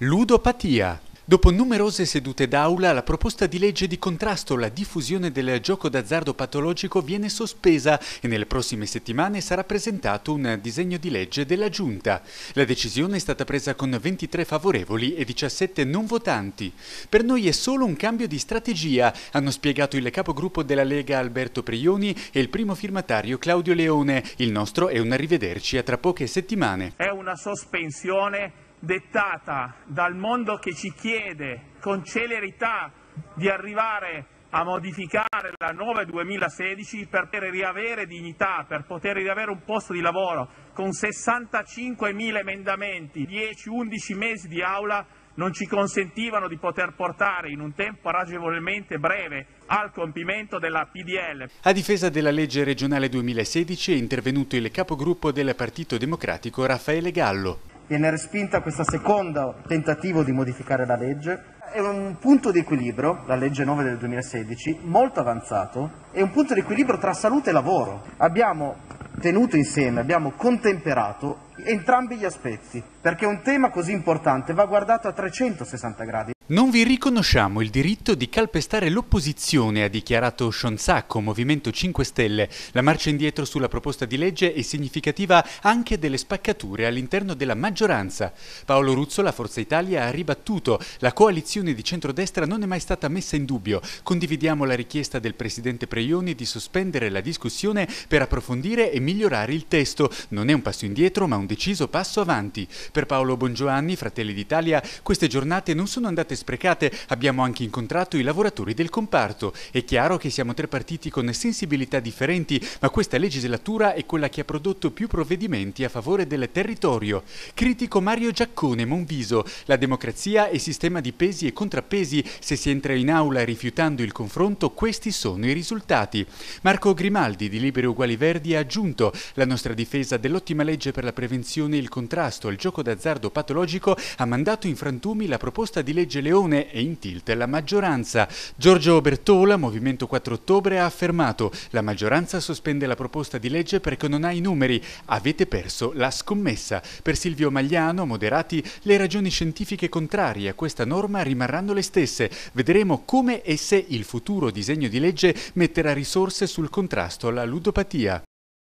Ludopatia. Dopo numerose sedute d'aula, la proposta di legge di contrasto alla diffusione del gioco d'azzardo patologico viene sospesa e nelle prossime settimane sarà presentato un disegno di legge della Giunta. La decisione è stata presa con 23 favorevoli e 17 non votanti. Per noi è solo un cambio di strategia, hanno spiegato il capogruppo della Lega Alberto Prioni e il primo firmatario Claudio Leone. Il nostro è un arrivederci a tra poche settimane. È una sospensione dettata dal mondo che ci chiede con celerità di arrivare a modificare la 9-2016 per poter riavere dignità, per poter riavere un posto di lavoro, con 65.000 emendamenti, 10-11 mesi di aula, non ci consentivano di poter portare in un tempo ragionevolmente breve al compimento della PDL. A difesa della legge regionale 2016 è intervenuto il capogruppo del Partito Democratico Raffaele Gallo viene respinta questo secondo tentativo di modificare la legge. È un punto di equilibrio, la legge 9 del 2016, molto avanzato, è un punto di equilibrio tra salute e lavoro. Abbiamo tenuto insieme, abbiamo contemperato entrambi gli aspetti, perché un tema così importante va guardato a 360 gradi. Non vi riconosciamo il diritto di calpestare l'opposizione, ha dichiarato Scionsacco, Movimento 5 Stelle. La marcia indietro sulla proposta di legge è significativa anche delle spaccature all'interno della maggioranza. Paolo Ruzzola, Forza Italia, ha ribattuto la coalizione di centrodestra non è mai stata messa in dubbio. Condividiamo la richiesta del Presidente Preioni di sospendere la discussione per approfondire e migliorare il testo. Non è un passo indietro ma un deciso passo avanti. Per Paolo Bongioanni, Fratelli d'Italia, queste giornate non sono andate sprecate, abbiamo anche incontrato i lavoratori del comparto. È chiaro che siamo tre partiti con sensibilità differenti, ma questa legislatura è quella che ha prodotto più provvedimenti a favore del territorio. Critico Mario Giaccone, Monviso, la democrazia è sistema di pesi e contrappesi, se si entra in aula rifiutando il confronto questi sono i risultati. Marco Grimaldi di Liberi Uguali Verdi ha aggiunto la nostra difesa dell'ottima legge per la prevenzione e il contrasto al gioco d'azzardo patologico ha mandato in frantumi la proposta di legge Leone e in tilt la maggioranza. Giorgio Bertola, Movimento 4 Ottobre, ha affermato la maggioranza sospende la proposta di legge perché non ha i numeri. Avete perso la scommessa. Per Silvio Magliano, Moderati, le ragioni scientifiche contrarie a questa norma rimarranno le stesse. Vedremo come e se il futuro disegno di legge metterà risorse sul contrasto alla ludopatia.